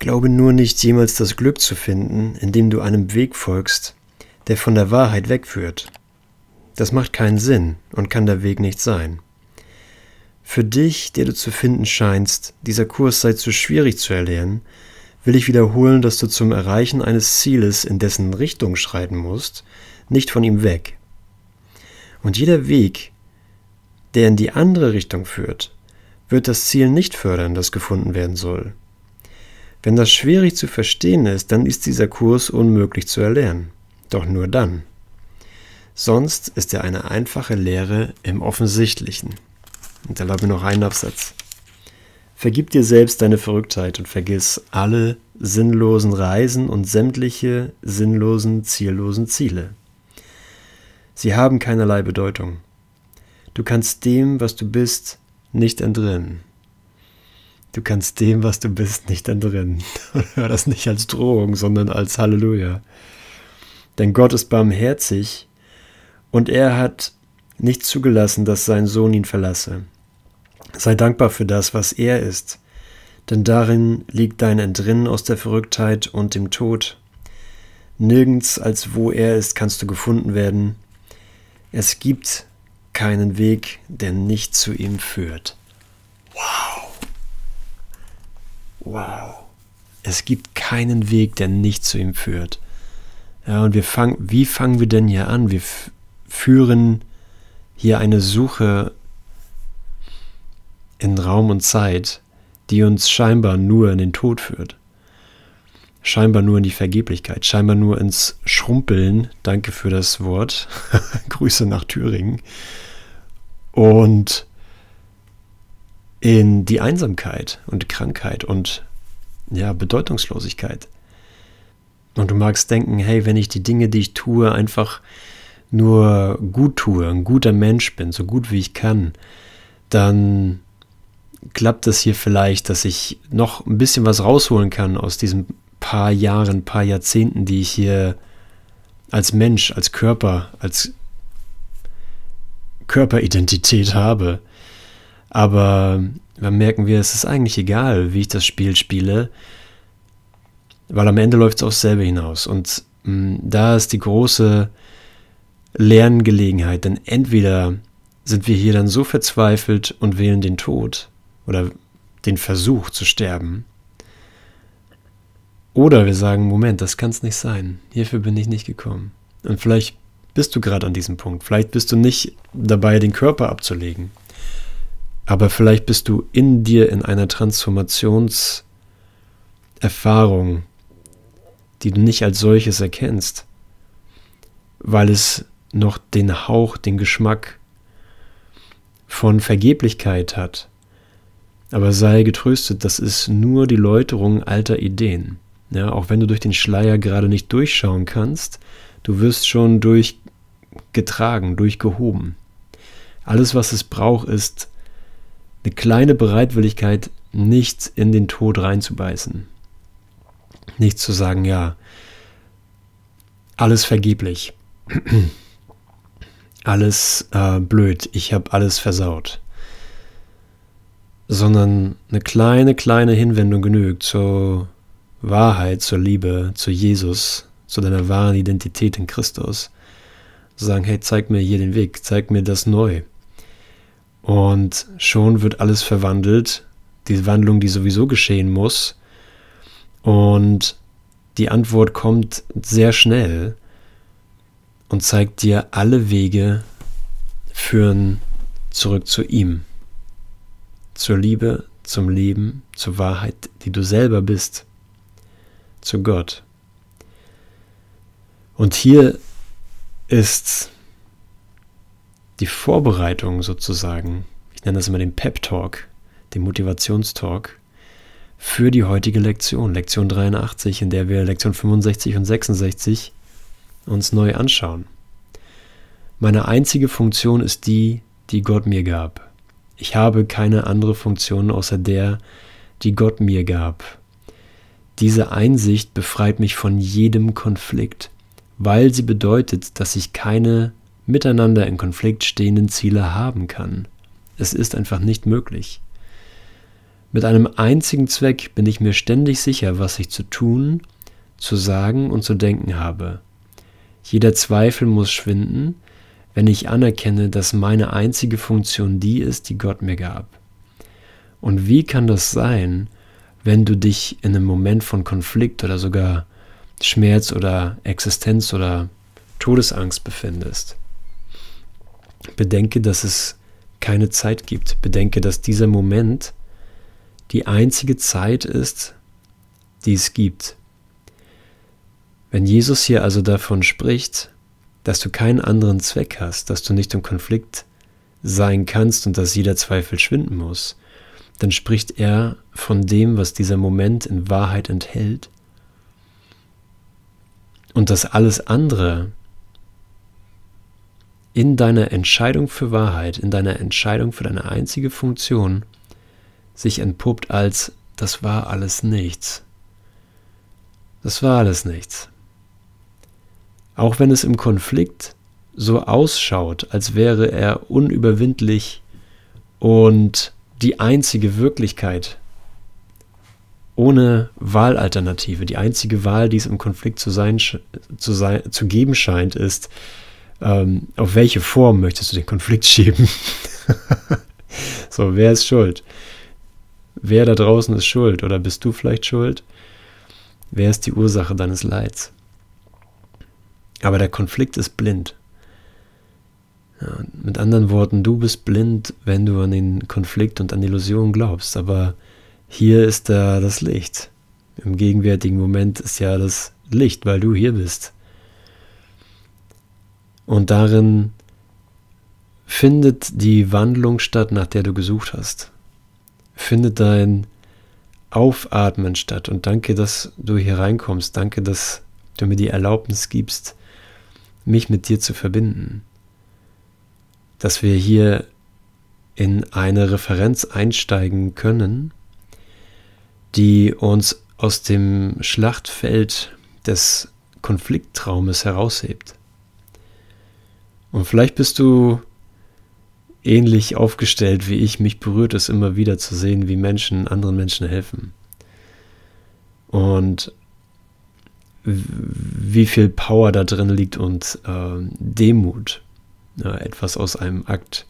Glaube nur nicht jemals das Glück zu finden, indem du einem Weg folgst, der von der Wahrheit wegführt. Das macht keinen Sinn und kann der Weg nicht sein. Für dich, der du zu finden scheinst, dieser Kurs sei zu schwierig zu erlernen, will ich wiederholen, dass du zum Erreichen eines Zieles, in dessen Richtung schreiten musst, nicht von ihm weg. Und jeder Weg, der in die andere Richtung führt, wird das Ziel nicht fördern, das gefunden werden soll. Wenn das schwierig zu verstehen ist, dann ist dieser Kurs unmöglich zu erlernen. Doch nur dann. Sonst ist er eine einfache Lehre im Offensichtlichen. Und erlaube mir noch einen Absatz. Vergib dir selbst deine Verrücktheit und vergiss alle sinnlosen Reisen und sämtliche sinnlosen, ziellosen Ziele. Sie haben keinerlei Bedeutung. Du kannst dem, was du bist, nicht entrinnen du kannst dem, was du bist, nicht entrinnen. hör das nicht als Drohung, sondern als Halleluja. Denn Gott ist barmherzig und er hat nicht zugelassen, dass sein Sohn ihn verlasse. Sei dankbar für das, was er ist, denn darin liegt dein Entrinnen aus der Verrücktheit und dem Tod. Nirgends als wo er ist, kannst du gefunden werden. Es gibt keinen Weg, der nicht zu ihm führt. wow, es gibt keinen Weg, der nicht zu ihm führt. Ja, und wir fangen, wie fangen wir denn hier an? Wir führen hier eine Suche in Raum und Zeit, die uns scheinbar nur in den Tod führt. Scheinbar nur in die Vergeblichkeit, scheinbar nur ins Schrumpeln. Danke für das Wort. Grüße nach Thüringen. Und in die Einsamkeit und Krankheit und ja, Bedeutungslosigkeit. Und du magst denken, hey, wenn ich die Dinge, die ich tue, einfach nur gut tue, ein guter Mensch bin, so gut wie ich kann, dann klappt es hier vielleicht, dass ich noch ein bisschen was rausholen kann aus diesen paar Jahren, paar Jahrzehnten, die ich hier als Mensch, als Körper, als Körperidentität habe. Aber dann merken wir, es ist eigentlich egal, wie ich das Spiel spiele, weil am Ende läuft es aufs selbe hinaus. Und mh, mm, da ist die große Lerngelegenheit, denn entweder sind wir hier dann so verzweifelt und wählen den Tod oder den Versuch zu sterben, oder wir sagen, Moment, das kann es nicht sein, hierfür bin ich nicht gekommen. Und vielleicht bist du gerade an diesem Punkt, vielleicht bist du nicht dabei, den Körper abzulegen, aber vielleicht bist du in dir in einer Transformationserfahrung, die du nicht als solches erkennst, weil es noch den Hauch, den Geschmack von Vergeblichkeit hat. Aber sei getröstet, das ist nur die Läuterung alter Ideen. Ja, auch wenn du durch den Schleier gerade nicht durchschauen kannst, du wirst schon durchgetragen, durchgehoben. Alles, was es braucht, ist eine kleine Bereitwilligkeit, nichts in den Tod reinzubeißen. Nicht zu sagen, ja, alles vergeblich. alles äh, blöd, ich habe alles versaut. Sondern eine kleine, kleine Hinwendung genügt zur Wahrheit, zur Liebe, zu Jesus, zu deiner wahren Identität in Christus. Sagen, hey, zeig mir hier den Weg, zeig mir das neu. Und schon wird alles verwandelt, die Wandlung, die sowieso geschehen muss. Und die Antwort kommt sehr schnell und zeigt dir, alle Wege führen zurück zu ihm, zur Liebe, zum Leben, zur Wahrheit, die du selber bist, zu Gott. Und hier ist die Vorbereitung sozusagen ich nenne das immer den Pep-Talk, den Motivationstalk, für die heutige Lektion, Lektion 83, in der wir Lektion 65 und 66 uns neu anschauen. Meine einzige Funktion ist die, die Gott mir gab. Ich habe keine andere Funktion außer der, die Gott mir gab. Diese Einsicht befreit mich von jedem Konflikt, weil sie bedeutet, dass ich keine miteinander in Konflikt stehenden Ziele haben kann. Es ist einfach nicht möglich. Mit einem einzigen Zweck bin ich mir ständig sicher, was ich zu tun, zu sagen und zu denken habe. Jeder Zweifel muss schwinden, wenn ich anerkenne, dass meine einzige Funktion die ist, die Gott mir gab. Und wie kann das sein, wenn du dich in einem Moment von Konflikt oder sogar Schmerz oder Existenz oder Todesangst befindest? Bedenke, dass es keine Zeit gibt. Bedenke, dass dieser Moment die einzige Zeit ist, die es gibt. Wenn Jesus hier also davon spricht, dass du keinen anderen Zweck hast, dass du nicht im Konflikt sein kannst und dass jeder Zweifel schwinden muss, dann spricht er von dem, was dieser Moment in Wahrheit enthält und dass alles andere in deiner Entscheidung für Wahrheit, in deiner Entscheidung für deine einzige Funktion sich entpuppt als das war alles nichts. Das war alles nichts. Auch wenn es im Konflikt so ausschaut, als wäre er unüberwindlich und die einzige Wirklichkeit ohne Wahlalternative, die einzige Wahl, die es im Konflikt zu, sein, zu, sein, zu geben scheint, ist, ähm, auf welche Form möchtest du den Konflikt schieben? so, wer ist schuld? Wer da draußen ist schuld? Oder bist du vielleicht schuld? Wer ist die Ursache deines Leids? Aber der Konflikt ist blind. Ja, mit anderen Worten, du bist blind, wenn du an den Konflikt und an die Illusion glaubst. Aber hier ist da das Licht. Im gegenwärtigen Moment ist ja das Licht, weil du hier bist. Und darin findet die Wandlung statt, nach der du gesucht hast. Findet dein Aufatmen statt. Und danke, dass du hier reinkommst. Danke, dass du mir die Erlaubnis gibst, mich mit dir zu verbinden. Dass wir hier in eine Referenz einsteigen können, die uns aus dem Schlachtfeld des Konflikttraumes heraushebt. Und vielleicht bist du ähnlich aufgestellt wie ich. Mich berührt es immer wieder zu sehen, wie Menschen anderen Menschen helfen. Und wie viel Power da drin liegt und äh, Demut, ja, etwas aus einem Akt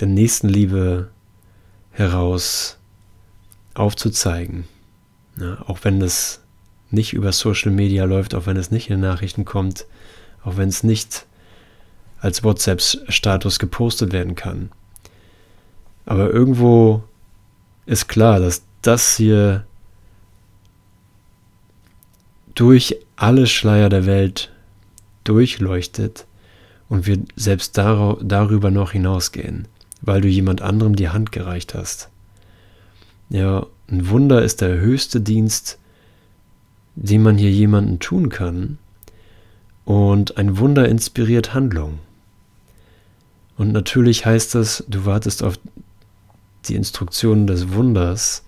der Nächstenliebe heraus aufzuzeigen. Ja, auch wenn es nicht über Social Media läuft, auch wenn es nicht in den Nachrichten kommt, auch wenn es nicht als WhatsApp-Status gepostet werden kann. Aber irgendwo ist klar, dass das hier durch alle Schleier der Welt durchleuchtet und wir selbst darüber noch hinausgehen, weil du jemand anderem die Hand gereicht hast. Ja, ein Wunder ist der höchste Dienst, den man hier jemandem tun kann und ein Wunder inspiriert Handlung. Und natürlich heißt das, du wartest auf die Instruktionen des Wunders,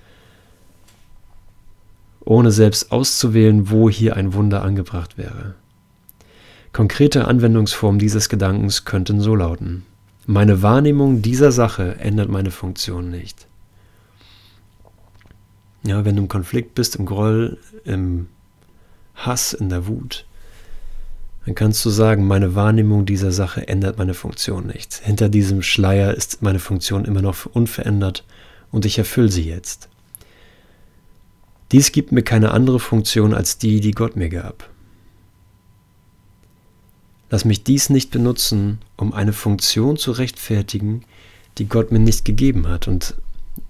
ohne selbst auszuwählen, wo hier ein Wunder angebracht wäre. Konkrete Anwendungsformen dieses Gedankens könnten so lauten. Meine Wahrnehmung dieser Sache ändert meine Funktion nicht. Ja, wenn du im Konflikt bist, im Groll, im Hass, in der Wut, dann kannst du sagen, meine Wahrnehmung dieser Sache ändert meine Funktion nicht. Hinter diesem Schleier ist meine Funktion immer noch unverändert und ich erfülle sie jetzt. Dies gibt mir keine andere Funktion als die, die Gott mir gab. Lass mich dies nicht benutzen, um eine Funktion zu rechtfertigen, die Gott mir nicht gegeben hat. Und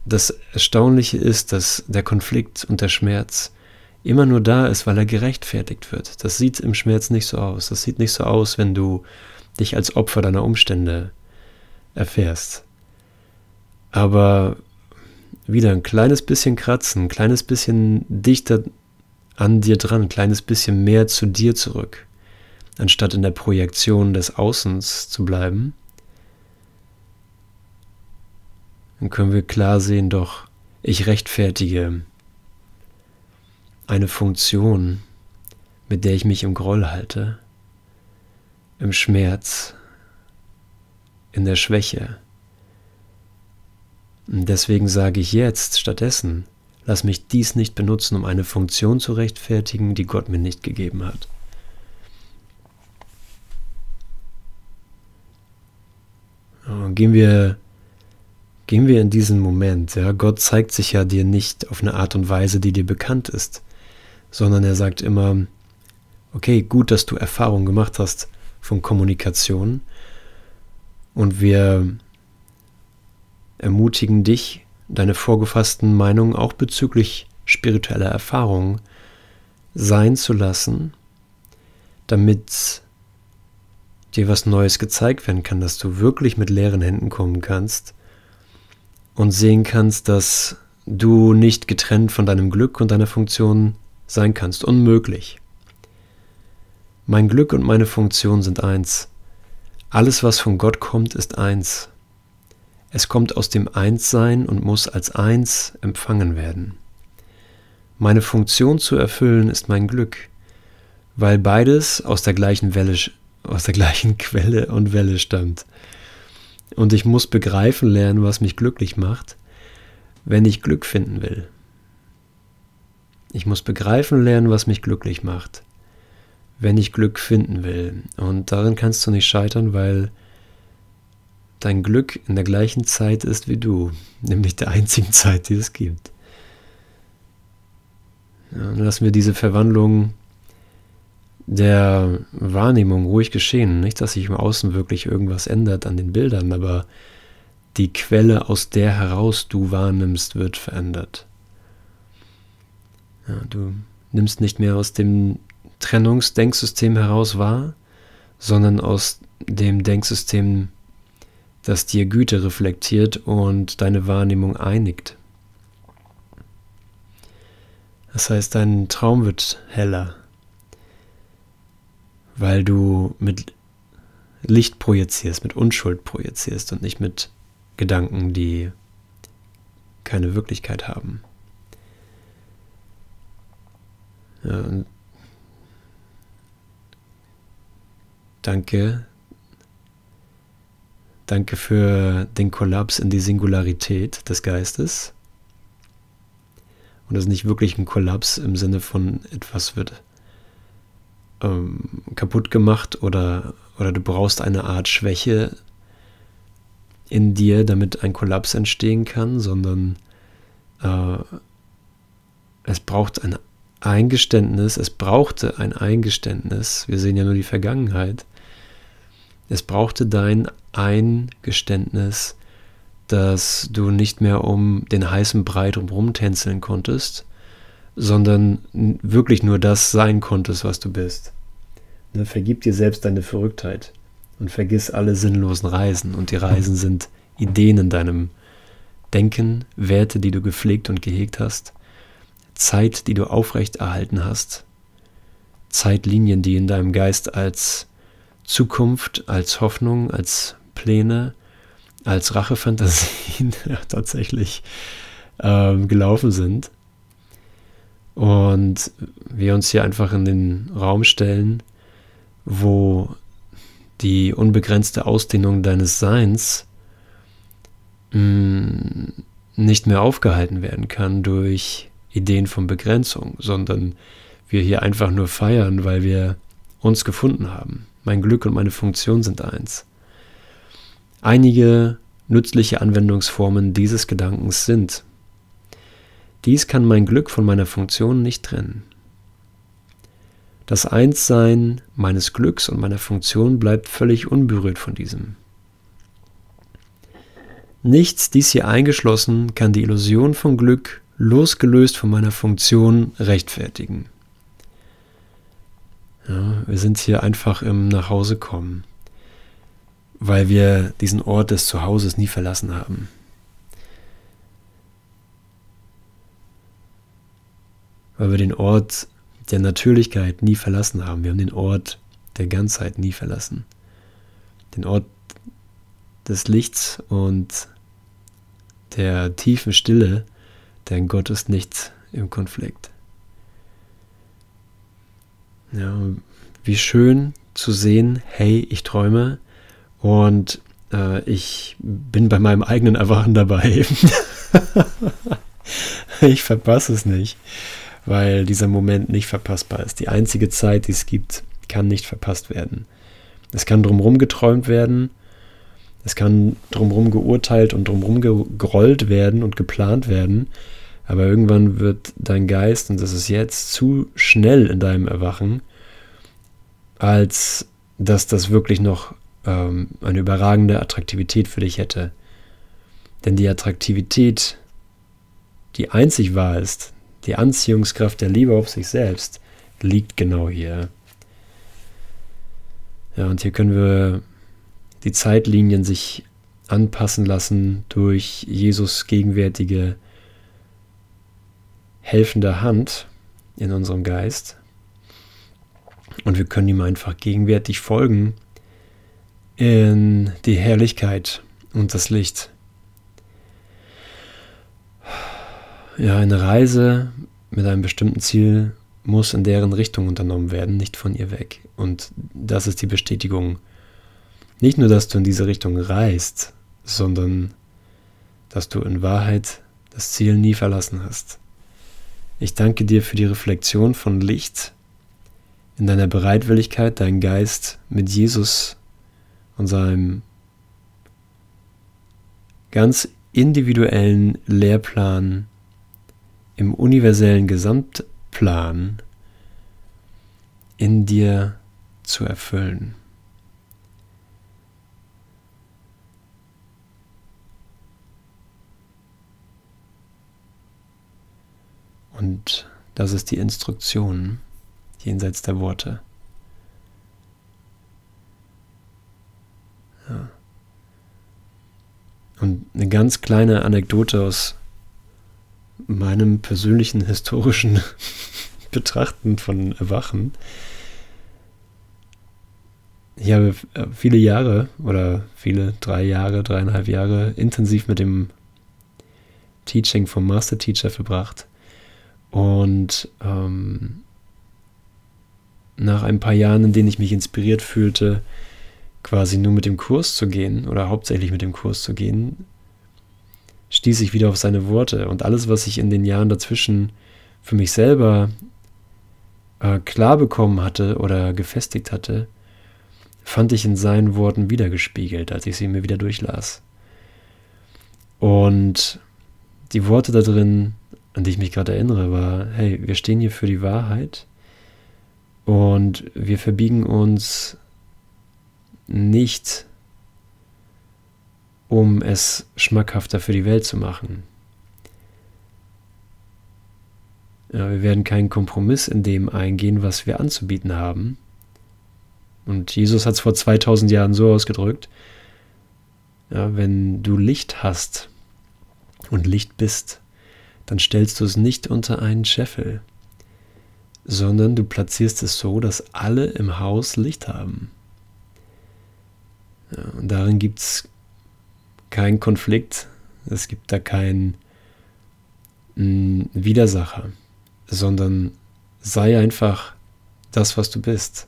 das Erstaunliche ist, dass der Konflikt und der Schmerz immer nur da ist, weil er gerechtfertigt wird. Das sieht im Schmerz nicht so aus. Das sieht nicht so aus, wenn du dich als Opfer deiner Umstände erfährst. Aber wieder ein kleines bisschen kratzen, ein kleines bisschen dichter an dir dran, ein kleines bisschen mehr zu dir zurück, anstatt in der Projektion des Außens zu bleiben. Dann können wir klar sehen, doch ich rechtfertige eine Funktion, mit der ich mich im Groll halte, im Schmerz, in der Schwäche. Und deswegen sage ich jetzt stattdessen, lass mich dies nicht benutzen, um eine Funktion zu rechtfertigen, die Gott mir nicht gegeben hat. Und gehen wir, gehen wir in diesen Moment. Ja? Gott zeigt sich ja dir nicht auf eine Art und Weise, die dir bekannt ist sondern er sagt immer, okay, gut, dass du Erfahrung gemacht hast von Kommunikation und wir ermutigen dich, deine vorgefassten Meinungen auch bezüglich spiritueller Erfahrungen sein zu lassen, damit dir was Neues gezeigt werden kann, dass du wirklich mit leeren Händen kommen kannst und sehen kannst, dass du nicht getrennt von deinem Glück und deiner Funktion sein kannst unmöglich. Mein Glück und meine Funktion sind eins. Alles, was von Gott kommt, ist eins. Es kommt aus dem Einssein und muss als eins empfangen werden. Meine Funktion zu erfüllen ist mein Glück, weil beides aus der gleichen Welle, aus der gleichen Quelle und Welle stammt. Und ich muss begreifen lernen, was mich glücklich macht, wenn ich Glück finden will. Ich muss begreifen lernen, was mich glücklich macht, wenn ich Glück finden will. Und darin kannst du nicht scheitern, weil dein Glück in der gleichen Zeit ist wie du, nämlich der einzigen Zeit, die es gibt. Ja, lassen wir diese Verwandlung der Wahrnehmung ruhig geschehen. Nicht, dass sich im Außen wirklich irgendwas ändert an den Bildern, aber die Quelle, aus der heraus du wahrnimmst, wird verändert. Ja, du nimmst nicht mehr aus dem Trennungsdenksystem heraus wahr, sondern aus dem Denksystem, das dir Güte reflektiert und deine Wahrnehmung einigt. Das heißt, dein Traum wird heller, weil du mit Licht projizierst, mit Unschuld projizierst und nicht mit Gedanken, die keine Wirklichkeit haben. Äh, danke. Danke für den Kollaps in die Singularität des Geistes. Und das ist nicht wirklich ein Kollaps im Sinne von etwas wird ähm, kaputt gemacht oder, oder du brauchst eine Art Schwäche in dir, damit ein Kollaps entstehen kann, sondern äh, es braucht eine Eingeständnis, es brauchte ein Eingeständnis, wir sehen ja nur die Vergangenheit, es brauchte dein Eingeständnis, dass du nicht mehr um den heißen Brei drumherum tänzeln konntest, sondern wirklich nur das sein konntest, was du bist. Ne, vergib dir selbst deine Verrücktheit und vergiss alle sinnlosen Reisen. Und die Reisen sind Ideen in deinem Denken, Werte, die du gepflegt und gehegt hast. Zeit, die du aufrechterhalten hast, Zeitlinien, die in deinem Geist als Zukunft, als Hoffnung, als Pläne, als Rachefantasien tatsächlich ähm, gelaufen sind. Und wir uns hier einfach in den Raum stellen, wo die unbegrenzte Ausdehnung deines Seins mh, mm, nicht mehr aufgehalten werden kann durch Ideen von Begrenzung, sondern wir hier einfach nur feiern, weil wir uns gefunden haben. Mein Glück und meine Funktion sind eins. Einige nützliche Anwendungsformen dieses Gedankens sind. Dies kann mein Glück von meiner Funktion nicht trennen. Das Einssein meines Glücks und meiner Funktion bleibt völlig unberührt von diesem. Nichts dies hier eingeschlossen kann die Illusion von Glück losgelöst von meiner Funktion rechtfertigen. Ja, wir sind hier einfach im Nachhausekommen, weil wir diesen Ort des Zuhauses nie verlassen haben. Weil wir den Ort der Natürlichkeit nie verlassen haben. Wir haben den Ort der Ganzheit nie verlassen. Den Ort des Lichts und der tiefen Stille denn Gott ist nichts im Konflikt. Ja, wie schön zu sehen, hey, ich träume und äh, ich bin bei meinem eigenen Erwachen dabei. ich verpasse es nicht, weil dieser Moment nicht verpassbar ist. Die einzige Zeit, die es gibt, kann nicht verpasst werden. Es kann drumherum geträumt werden es kann drumherum geurteilt und drumherum gerollt werden und geplant werden, aber irgendwann wird dein Geist, und das ist jetzt, zu schnell in deinem Erwachen, als dass das wirklich noch ähm, eine überragende Attraktivität für dich hätte. Denn die Attraktivität, die einzig wahr ist, die Anziehungskraft der Liebe auf sich selbst, liegt genau hier. Ja, und hier können wir die Zeitlinien sich anpassen lassen durch Jesus gegenwärtige helfende Hand in unserem Geist. Und wir können ihm einfach gegenwärtig folgen in die Herrlichkeit und das Licht. Ja, eine Reise mit einem bestimmten Ziel muss in deren Richtung unternommen werden, nicht von ihr weg. Und das ist die Bestätigung nicht nur, dass du in diese Richtung reist, sondern dass du in Wahrheit das Ziel nie verlassen hast. Ich danke dir für die Reflexion von Licht in deiner Bereitwilligkeit, deinen Geist mit Jesus und seinem ganz individuellen Lehrplan im universellen Gesamtplan in dir zu erfüllen. Und das ist die Instruktion jenseits der Worte. Ja. Und eine ganz kleine Anekdote aus meinem persönlichen historischen Betrachten von Erwachen. Ich habe äh, viele Jahre oder viele drei Jahre, dreieinhalb Jahre intensiv mit dem Teaching vom Master Teacher verbracht. Und ähm, nach ein paar Jahren, in denen ich mich inspiriert fühlte, quasi nur mit dem Kurs zu gehen oder hauptsächlich mit dem Kurs zu gehen, stieß ich wieder auf seine Worte. Und alles, was ich in den Jahren dazwischen für mich selber äh, klar bekommen hatte oder gefestigt hatte, fand ich in seinen Worten wiedergespiegelt, als ich sie mir wieder durchlas. Und die Worte da drin an die ich mich gerade erinnere, war, hey, wir stehen hier für die Wahrheit und wir verbiegen uns nicht, um es schmackhafter für die Welt zu machen. Ja, wir werden keinen Kompromiss in dem eingehen, was wir anzubieten haben. Und Jesus hat es vor 2000 Jahren so ausgedrückt, ja, wenn du Licht hast und Licht bist, dann stellst du es nicht unter einen Scheffel, sondern du platzierst es so, dass alle im Haus Licht haben. Ja, und darin gibt es keinen Konflikt, es gibt da keinen mm, Widersacher, sondern sei einfach das, was du bist.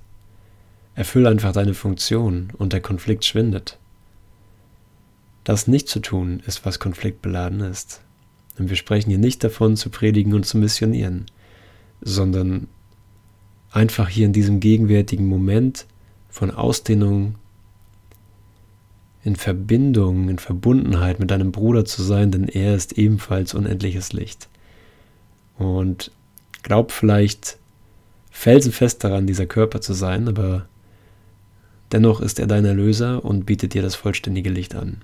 Erfüll einfach deine Funktion und der Konflikt schwindet. Das nicht zu tun ist, was konfliktbeladen ist. Und wir sprechen hier nicht davon, zu predigen und zu missionieren, sondern einfach hier in diesem gegenwärtigen Moment von Ausdehnung in Verbindung, in Verbundenheit mit deinem Bruder zu sein, denn er ist ebenfalls unendliches Licht. Und glaub vielleicht felsenfest daran, dieser Körper zu sein, aber dennoch ist er dein Erlöser und bietet dir das vollständige Licht an.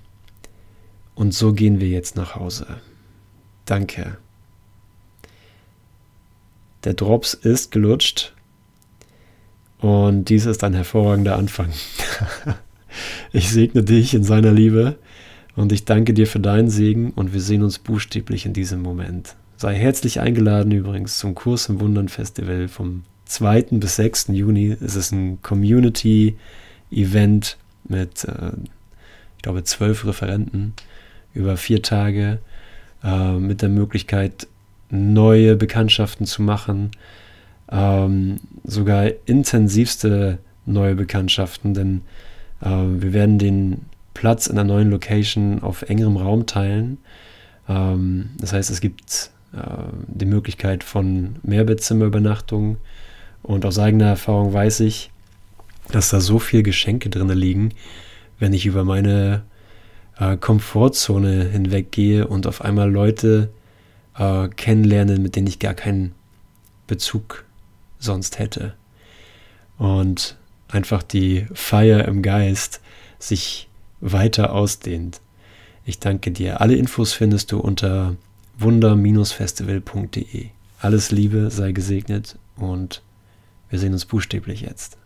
Und so gehen wir jetzt nach Hause. Danke. Der Drops ist gelutscht. Und dies ist ein hervorragender Anfang. ich segne dich in seiner Liebe und ich danke dir für deinen Segen und wir sehen uns buchstäblich in diesem Moment. Sei herzlich eingeladen übrigens zum Kurs im Wundern Festival vom 2. bis 6. Juni. Es ist ein Community-Event mit, äh, ich glaube, zwölf Referenten über vier Tage äh, mit der Möglichkeit, neue Bekanntschaften zu machen, ähm, sogar intensivste neue Bekanntschaften, denn äh, wir werden den Platz in der neuen Location auf engerem Raum teilen. Ähm, das heißt, es gibt äh, die Möglichkeit von Mehrbettzimmerübernachtungen und aus eigener Erfahrung weiß ich, dass da so viel Geschenke drin liegen, wenn ich über meine äh, Komfortzone hinweggehe und auf einmal Leute äh, kennenlerne, mit denen ich gar keinen Bezug sonst hätte. Und einfach die Feier im Geist sich weiter ausdehnt. Ich danke dir. Alle Infos findest du unter wunder-festival.de. Alles Liebe sei gesegnet und wir sehen uns buchstäblich jetzt.